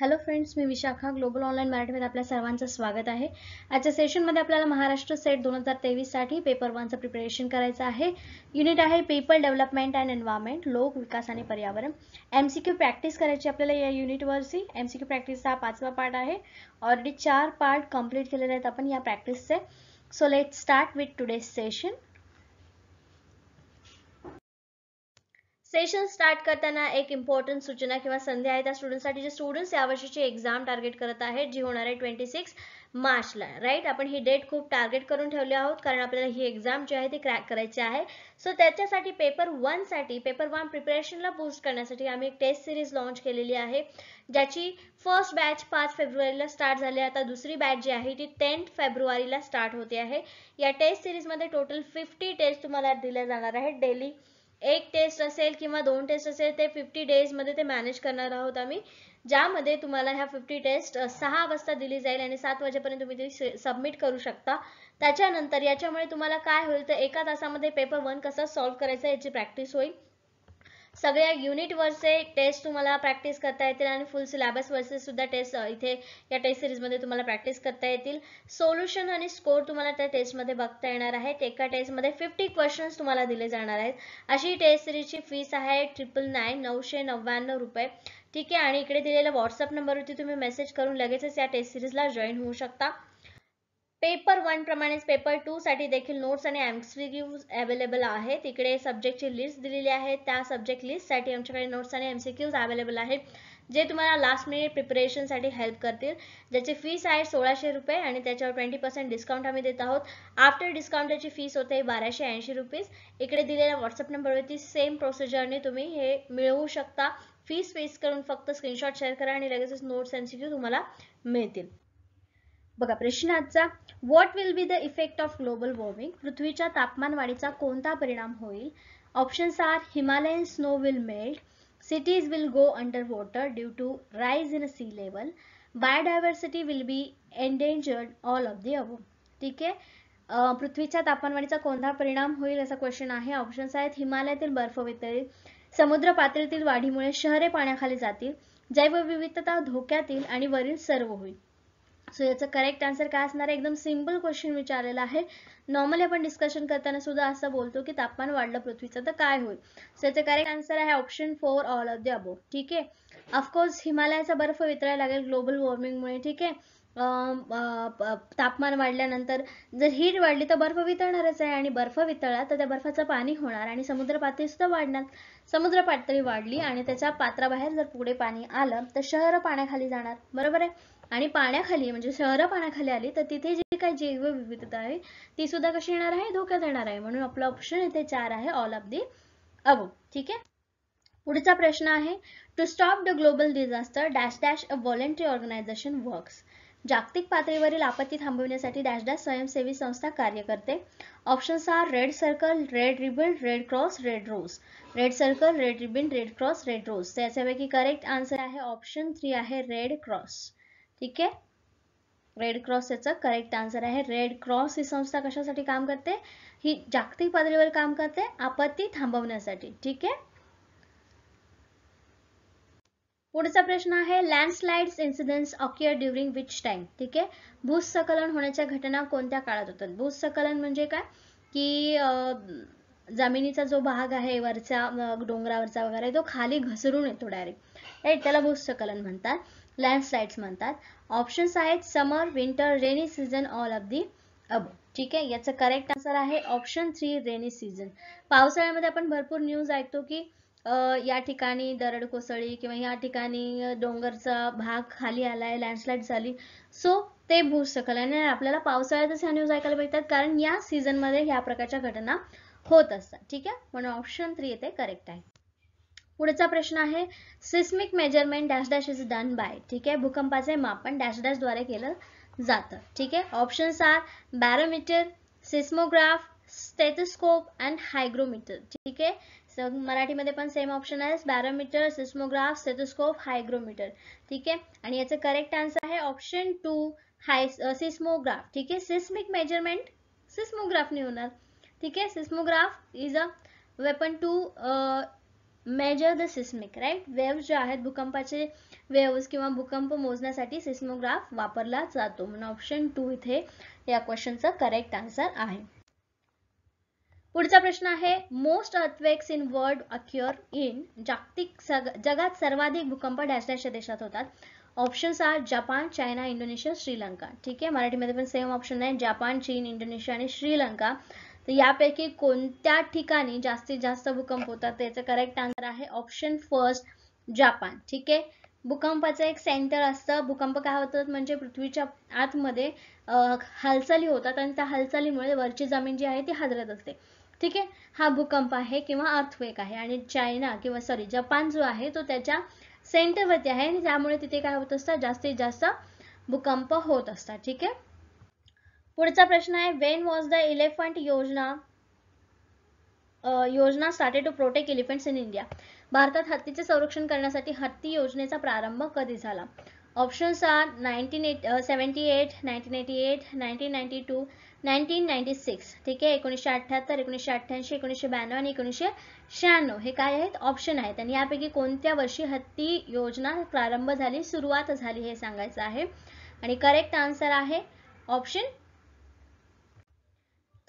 hello friends मी Vishakha global online मराठीमध्ये आपल्या सर्वांचं स्वागत आहे आजच्या सेशनमध्ये आपल्याला महाराष्ट्र सेट दोन हजार तेवीससाठी पेपर वनचं प्रिपरेशन करायचं आहे युनिट आहे पीपल डेव्हलपमेंट अँड एन्व्हायरमेंट लोक विकास आणि पर्यावरण एम सी क्यू प्रॅक्टिस करायची आपल्याला या युनिटवरची एम सी क्यू प्रॅक्टिसचा हा पाचवा पार्ट आहे ऑलरेडी चार पार्ट कम्प्लीट केलेले आहेत आपण या प्रॅक्टिसचे so let start with today's session session start करताना एक इम्पॉर्टंट सूचना किंवा संधी आहे त्या स्टुडंटसाठी जे स्टुडंट्स यावर्षीची एक्झाम टार्गेट करत आहेत जी होणार आहे ट्वेंटी सिक्स मार्चला राईट आपण ही डेट खूप टार्गेट करून ठेवली आहोत कारण आपल्याला ही एक्झाम जी आहे ती क्रॅक करायची आहे सो त्याच्यासाठी पेपर वनसाठी पेपर वन प्रिपरेशनला बूस्ट करण्यासाठी आम्ही एक टेस्ट सिरीज लॉन्च केलेली आहे ज्याची फर्स्ट बॅच पाच फेब्रुवारीला स्टार्ट झाली आता दुसरी बॅच जी आहे ती टेन्थ फेब्रुवारीला स्टार्ट होते आहे या टेस्ट सिरीजमध्ये टोटल फिफ्टी टेस्ट तुम्हाला दिल्या जाणार आहेत डेली एक टेस्ट असेल किंवा दोन टेस्ट असेल ते फिफ्टी मध्ये ते मॅनेज करणार आहोत आम्ही ज्यामध्ये तुम्हाला ह्या फिफ्टी टेस्ट सहा वाजता दिली जाईल आणि सात वाजेपर्यंत तुम्ही सबमिट करू शकता त्याच्यानंतर याच्यामुळे तुम्हाला काय होईल तर एका तासामध्ये पेपर वन कसा सॉल्व्ह करायचा याची प्रॅक्टिस होईल सगळ्या युनिटवरचे टेस्ट तुम्हाला प्रॅक्टिस करता येतील आणि फुल वरचे सुद्धा टेस्ट इथे या टेस्ट सिरीजमध्ये तुम्हाला प्रॅक्टिस करता येतील सोल्युशन आणि स्कोर तुम्हाला त्या टेस्टमध्ये बघता येणार आहेत एका टेस्टमध्ये फिफ्टी क्वेश्चन्स तुम्हाला दिले जाणार आहेत अशी टेस्ट सिरीजची फीस आहे ट्रिपल नाईन नऊशे नव्याण्णव रुपये ठीक आहे आणि इकडे दिलेल्या व्हॉट्सअप नंबरवरती तुम्ही मेसेज करून लगेचच या टेस्ट सिरीजला जॉईन होऊ शकता पेपर वन प्रमाणेच पेपर टू साठी देखील नोट्स आणि एमसीक्यूज अवेलेबल आहेत इकडे सब्जेक्टची लिस्ट दिलेली आहे त्या सब्जेक्ट लिस्टसाठी आमच्याकडे नोट्स आणि एमसीक्यूज अवेलेबल आहेत जे तुम्हाला लास्ट मिनिट प्रिपरेशनसाठी हेल्प करतील ज्याची फीस आहे सोळाशे रुपये आणि त्याच्यावर ट्वेंटी पर्सेंट डिस्काउंट आम्ही देत आहोत आफ्टर डिस्काउंटची फीस होते बाराशे ऐंशी रुपीज इकडे दिलेल्या व्हॉट्सअप नंबरवरती सेम प्रोसिजरने तुम्ही हे मिळवू शकता फीस फेस करून फक्त स्क्रीनशॉट शेअर करा आणि लगेचच नोट्स एमसीक्यू तुम्हाला मिळतील बघा प्रश्न आजचा what will be the effect of global warming पृथ्वीच्या वाढीचा कोणता परिणाम होईल options are Himalayan snow will melt cities will go under water due to rise in sea level biodiversity will be endangered all of the above ठीक आहे पृथ्वीच्या तापमानवाढीचा कोणता परिणाम होईल असा क्वेश्चन आहे ऑप्शन्स आहेत हिमालयातील बर्फ वितळी समुद्र पातळीतील वाढीमुळे शहरे पाण्याखाली जातील जैवविविधता धोक्यातील आणि वरील सर्व होईल सो याचं करेक्ट आन्सर काय असणार आहे एकदम सिम्पल क्वेश्चन विचारलेला आहे नॉर्मली आपण डिस्कशन करताना सुद्धा असं बोलतो की तापमान वाढलं पृथ्वीचं तर काय होईल सो याचं करेक्ट आन्सर आहे option four all of the above ठीक आहे ऑफकोर्स हिमालयाचा बर्फ वितरायला लागेल ग्लोबल वॉर्मिंगमुळे ठीक आहे तापमान वाढल्यानंतर जर हीट वाढली तर बर्फ वितळणारच आहे आणि बर्फ वितळला तर त्या बर्फाचं पाणी होणार आणि समुद्र पातळी सुद्धा वाढणार समुद्र पातळी वाढली आणि त्याच्या पात्राबाहेर जर पुढे पाणी आलं तर शहर पाण्याखाली जाणार बरोबर आहे आणि पाण्याखाली म्हणजे शहर पाण्याखाली आली तर तिथे जी काही जैवविविधता आहे ती सुद्धा कशी येणार आहे धोक्यात येणार आहे म्हणून आपला ऑप्शन इथे चार आहे ऑल ऑफ दी अबो ठीक आहे पुढचा प्रश्न आहे to stop the global disaster dash dash a voluntary organisation works जागतिक पातळीवरील आपत्ती थांबविण्यासाठी डॅश डॅश स्वयंसेवी संस्था कार्य करते options are red circle red ribbon red cross red rose red circle red ribbon red cross red rose त्याच्यापैकी correct answer आहे ऑप्शन थ्री आहे रेड क्रॉस ठीक आहे रेड क्रॉस याचं करेक्ट आन्सर आहे रेड क्रॉस ही संस्था कशासाठी काम करते ही जागतिक पातळीवर काम करते आपत्ती थांबवण्यासाठी ठीक आहे पुढचा प्रश्न आहे landslides incident occur during which time ठीक आहे भूस्खलन होण्याच्या घटना कोणत्या काळात होतात भूस्खलन म्हणजे काय की जमिनीचा जो भाग आहे वरचा डोंगरावरचा वगैरे तो खाली घसरून येतो डायरेक्ट राईट त्याला भूस्खलन म्हणतात लँडस्लाइड्स म्हणतात ऑप्शन्स आहेत summer winter rainy season all of the above ठीक आहे याचं करेक्ट आन्सर आहे ऑप्शन थ्री रेनी सीझन पावसाळ्यामध्ये आपण भरपूर न्यूज ऐकतो की या ठिकाणी दरड कोसळी किंवा या ठिकाणी डोंगरचा भाग खाली आलाय लँडस्लाईड झाली सो ते शकल आणि आपल्याला पावसाळ्यातच ह्या न्यूज ऐकायला भेटतात कारण या मध्ये ह्या प्रकारच्या घटना होत असतात ठीक आहे म्हणून ऑप्शन थ्री येथे करेक्ट आहे पुढचा प्रश्न आहे seismic measurement dash dash is done by ठीक आहे भूकंपाचे मापन डॅश डॅश द्वारे केलं जातं ठीक आहे options are barometer seismograph stethoscope and hygrometer ठीक आहे मराठीमध्ये पण सेम ऑप्शन आहे बॅरोमीटर सिस्मोग्राफ स्टेथोस्कोप हायग्रोमीटर ठीक आहे आणि याचं करेक्ट आन्सर आहे ऑप्शन टू हाय सिस्मोग्राफ ठीक आहे सिस्मिक मेजरमेंट सिस्मोग्राफ नाही होणार ठीक आहे seismograph is a weapon to measure the seismic right wave जे आहेत भूकंपाचे वेव्स किंवा भूकंप मोजण्यासाठी सिस्मोग्राफ वापरला जातो म्हणून ऑप्शन टू इथे या क्वेश्चनचा करेक्ट आन्सर आहे पुढचा प्रश्न आहे most earthquakes in world occur in जागतिक जगात सर्वाधिक भूकंप डॅशडॅशच्या देशात होतात options are Japan China Indonesia Sri Lanka ठीक आहे मराठीमध्ये पण सेम ऑप्शन आहे जपान चीन इंडोनेशिया आणि श्रीलंका तर यापैकी कोणत्या ठिकाणी जास्तीत जास्त भूकंप होतात याचं करेक्ट आन्सर आहे ऑप्शन फर्स्ट जापान ठीक आहे भूकंपाचं एक सेंटर असतं भूकंप काय होतात म्हणजे पृथ्वीच्या आतमध्ये हालचाली होतात आणि त्या हालचालीमुळे वरची जमीन जी आहे ती हादरत असते ठीक आहे हा भूकंप आहे किंवा अर्थवेक आहे आणि चायना किंवा सॉरी जपान जो आहे तो त्याच्या सेंटरवरती आहे आणि त्यामुळे तिथे काय होत असतात जास्तीत जास्त भूकंप होत असतात ठीक आहे पुढचा प्रश्न आहे वेन वॉज द इलेफंट योजना योजना started to protect elephants in India भारतात हत्तीचे संरक्षण करण्यासाठी हत्ती योजनेचा प्रारंभ कधी झाला options are nineteen eight seventy eight nineteen eighty eight nineteen ninety two nineteen ninety six ठीक आहे एकोणीसशे अठ्ठ्याहत्तर एकोणीसशे अठ्ठ्याऐंशी एकोणीशे ब्याण्णव आणि एकोणीसशे शहाण्णव हे काय आहेत ऑप्शन आहेत आणि यापैकी कोणत्या वर्षी हत्ती योजना प्रारंभ झाली सुरुवात झाली हे सांगायचं आहे आणि करेक्ट आन्सर आहे ऑप्शन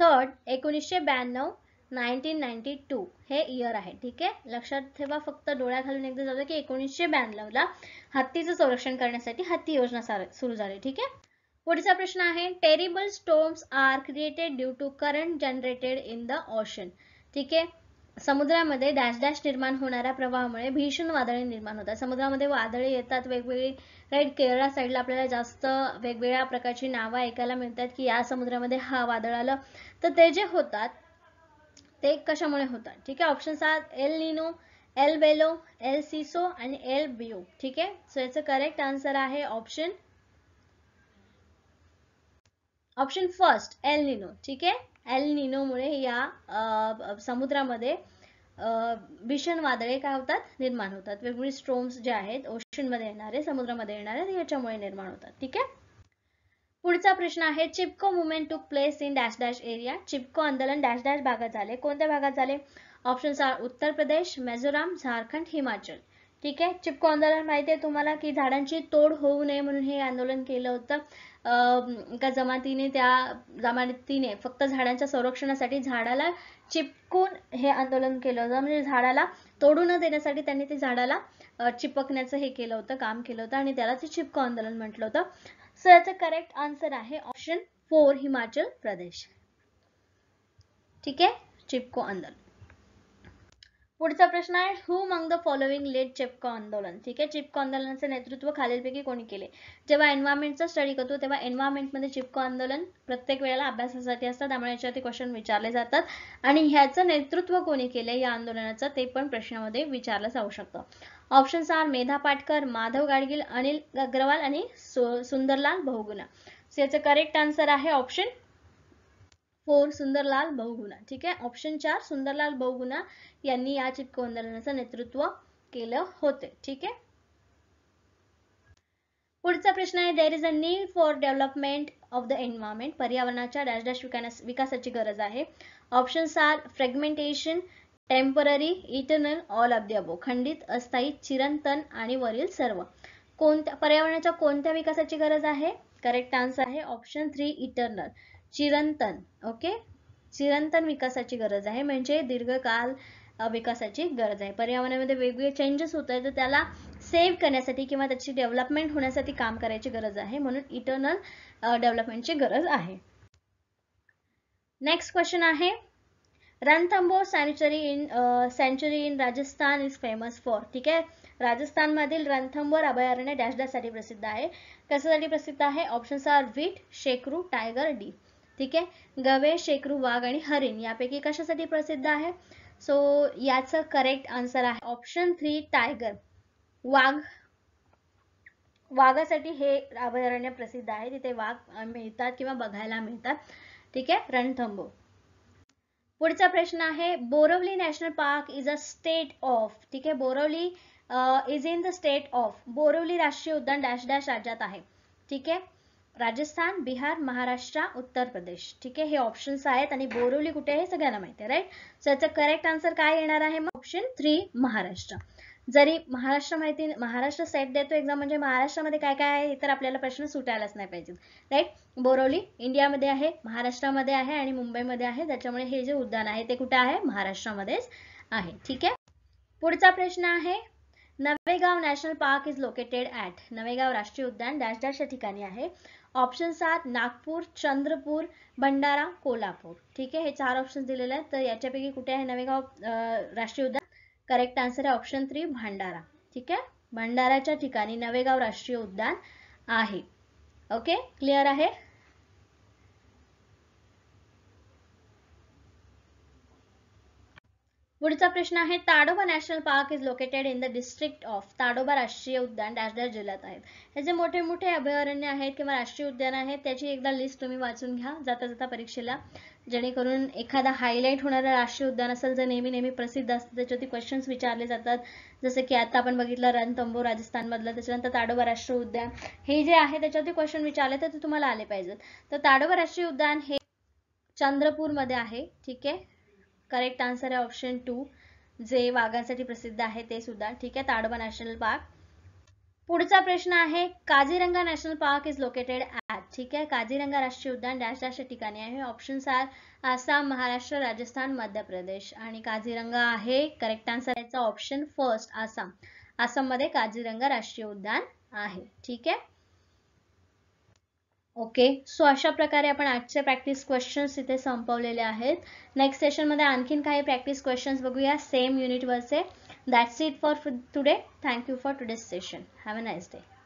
थर्ड एकोणीसशे ब्याण्णव नाईन्टीन नाईन्टी टू हे इयर आहे ठीक आहे लक्षात ठेवा फक्त डोळ्या घालून एकदा जातो की एकोणीसशे ला हत्तीचं संरक्षण करण्यासाठी हत्ती योजना सुरू झाली ठीक आहे पुढचा प्रश्न आहे terrible storms are created due to current generated in the ocean ठीक आहे समुद्रामध्ये डॅश डॅश निर्माण होणाऱ्या प्रवाहामुळे भीषण वादळे निर्माण होतात समुद्रामध्ये वादळे येतात वेगवेगळी राईट केरळा साईडला आपल्याला जास्त वेगवेगळ्या प्रकारची नावं ऐकायला मिळतात की या समुद्रामध्ये हा वादळ आलं तर ते जे होतात ते कशामुळे होतात ठीक आहे ऑप्शन सात एल निनो एल बेलो एल सिसो आणि एल बिओ ठीक आहे सो याचं करेक्ट आन्सर आहे option option first El Nino ठीक आहे एल निनोमुळे या समुद्रामध्ये भीषण वादळे काय होतात निर्माण होतात वेगवेगळे स्ट्रोम्स जे आहेत ओशनमध्ये येणारे समुद्रामध्ये येणारे याच्यामुळे निर्माण होतात ठीक आहे पुढचा प्रश्न आहे Chipko movement took place in dash dash area Chipko आंदोलन डॅश डॅश भागात झाले कोणत्या भागात झाले ऑप्शन्स आर उत्तर प्रदेश मिझोराम झारखंड हिमाचल ठीक आहे चिपको आंदोलन माहिती आहे तुम्हाला की झाडांची तोड होऊ नये म्हणून हे आंदोलन केलं होतं एका जमातीने त्या जमातीने फक्त झाडांच्या संरक्षणासाठी झाडाला चिपकून हे आंदोलन केलं होतं म्हणजे झाडाला तोडू न देण्यासाठी त्यांनी ते झाडाला चिपकण्याचं हे केलं होतं काम केलं होतं आणि त्याला ते चिपको आंदोलन म्हटलं होतं सो याचं करेक्ट आन्सर आहे ऑप्शन फोर हिमाचल प्रदेश ठीक आहे चिपको आंदोलन पुढचा प्रश्न आहे हु मंग द फॉलोइंग लेट चिपको आंदोलन ठीक आहे चिपको आंदोलनाचे नेतृत्व खालीलपैकी कोणी केले जेव्हा एन्व्हायरमेंटचा स्टडी करतो तेव्हा मध्ये चिपको आंदोलन प्रत्येक वेळेला अभ्यासासाठी असतात त्यामुळे याच्यावरती क्वेश्चन विचारले जातात आणि ह्याचं नेतृत्व कोणी केले या आंदोलनाचं ते पण प्रश्नामध्ये विचारलं जाऊ शकतं ऑप्शन्स आर मेधा पाटकर माधव गाडगिल अनिल अग्रवाल आणि सुंदरलाल बहुगुणा याचे याचं करेक्ट आन्सर आहे ऑप्शन फोर सुंदरलाल बहुगुणा ठीक आहे ऑप्शन चार सुंदरलाल बहुगुणा यांनी या चिपको आंदोलनाचं नेतृत्व केलं होते ठीक आहे पुढचा प्रश्न आहे there is a need for development of the environment पर्यावरणाच्या डॅश डॅश विकासाची गरज आहे options are fragmentation temporary eternal all of the above खंडित अस्थायी चिरंतन आणि वरील सर्व कोणत्या पर्यावरणाच्या कोणत्या विकासाची गरज आहे करेक्ट आन्सर आहे ऑप्शन थ्री इटर्नल चिरंतन ओके चिरंतन विकासाची गरज आहे म्हणजे दीर्घकाल विकासाची गरज आहे पर्यावरणामध्ये वेगवेगळे चेंजेस होत आहेत तर त्याला सेव्ह करण्यासाठी किंवा त्याची डेव्हलपमेंट होण्यासाठी काम करायची गरज आहे म्हणून इटर्नल डेव्हलपमेंटची गरज आहे नेक्स्ट क्वेश्चन आहे Ranthambore sanctuary in century in Rajasthan is famous for ठीक आहे राजस्थानमधील रणथंबोर अभयारण्य साठी प्रसिद्ध आहे कशासाठी प्रसिद्ध आहे options are wheat shekru tiger D ठीक आहे गवे शेकरू वाघ आणि हरिण यापैकी कशासाठी प्रसिद्ध आहे सो so, याचं करेक्ट आन्सर आहे ऑप्शन थ्री टायगर वाघ वाघासाठी हे अभयारण्य प्रसिद्ध आहे तिथे वाघ मिळतात किंवा बघायला मिळतात ठीक आहे रणथंबोर पुढचा प्रश्न आहे Borivali national park is a state of ठीक आहे Borivali is in the state of Borivali राष्ट्रीय उद्यान डॅश डॅश राज्यात आहे ठीक आहे राजस्थान बिहार महाराष्ट्र उत्तर प्रदेश ठीक आहे हे ऑप्शन्स आहेत आणि बोरवली कुठे आहे सगळ्यांना माहिती आहे राईट सो याचं करेक्ट आन्सर काय येणार आहे ऑप्शन थ्री महाराष्ट्र जरी महाराष्ट्र माहिती महाराष्ट्र सेट देतो एक्झाम म्हणजे महाराष्ट्रामध्ये काय काय आहे तर आपल्याला प्रश्न सुटायलाच नाही पाहिजे राईट बोरवली इंडियामध्ये आहे महाराष्ट्रामध्ये आहे आणि मुंबईमध्ये आहे त्याच्यामुळे हे जे उद्यान आहे ते कुठे आहे महाराष्ट्रामध्येच आहे ठीक आहे पुढचा प्रश्न आहे Navegaon national park is located at Navegaon राष्ट्रीय उद्यान डॅश डॅश ठिकाणी आहे ऑप्शन सात नागपूर चंद्रपूर भंडारा कोल्हापूर ठीक आहे हे चार ऑप्शन दिलेले आहेत तर याच्यापैकी कुठे आहे नवेगाव राष्ट्रीय उद्यान करेक्ट आन्सर आहे ऑप्शन थ्री भांडारा ठीक आहे भंडाराच्या ठिकाणी नवेगाव राष्ट्रीय उद्यान आहे ओके क्लिअर आहे पुढचा प्रश्न आहे Tadoba national park is located in the district of Tadoba राष्ट्रीय उद्यान डॅश डॅश जिल्ह्यात आहेत हे जे मोठे मोठे अभयारण्य आहेत किंवा राष्ट्रीय उद्यान आहेत त्याची एकदा लिस्ट तुम्ही वाचून घ्या जाता जाता परीक्षेला जेणेकरून एखादा हायलाईट होणारा राष्ट्रीय उद्यान असेल जे नेहमी नेहमी प्रसिद्ध असतं त्याच्यावरती क्वेश्चन्स विचारले जातात जसं की आता आपण बघितलं रणतंबो राजस्थानमधलं त्याच्यानंतर ताडोबा राष्ट्रीय उद्यान हे जे आहे त्याच्यावरती क्वेश्चन विचारले तर ते तुम्हाला आले पाहिजेत तर ताडोबा राष्ट्रीय उद्यान हे चंद्रपूरमध्ये आहे ठीक आहे करेक्ट आन्सर आहे ऑप्शन टू जे वाघांसाठी प्रसिद्ध आहे ते सुद्धा ठीक आहे ताडोबा नॅशनल पार्क पुढचा प्रश्न आहे Kaziranga national park is located ठीक आहे काझीरंगा राष्ट्रीय उद्यान डॅश डॅश ठिकाणी आहे ऑप्शन्स आर आसाम महाराष्ट्र राजस्थान मध्य प्रदेश आणि काझीरंगा आहे करेक्ट आन्सर याचा ऑप्शन फर्स्ट आसाम आसाममध्ये काझीरंगा राष्ट्रीय उद्यान आहे ठीक आहे ओके सो अशा प्रकारे आपण आजचे प्रॅक्टिस क्वेश्चन्स इथे संपवलेले आहेत नेक्स्ट मध्ये आणखीन काही प्रॅक्टिस क्वेश्चन्स बघूया सेम युनिटवरचे that's it for today thank you for today session have a nice day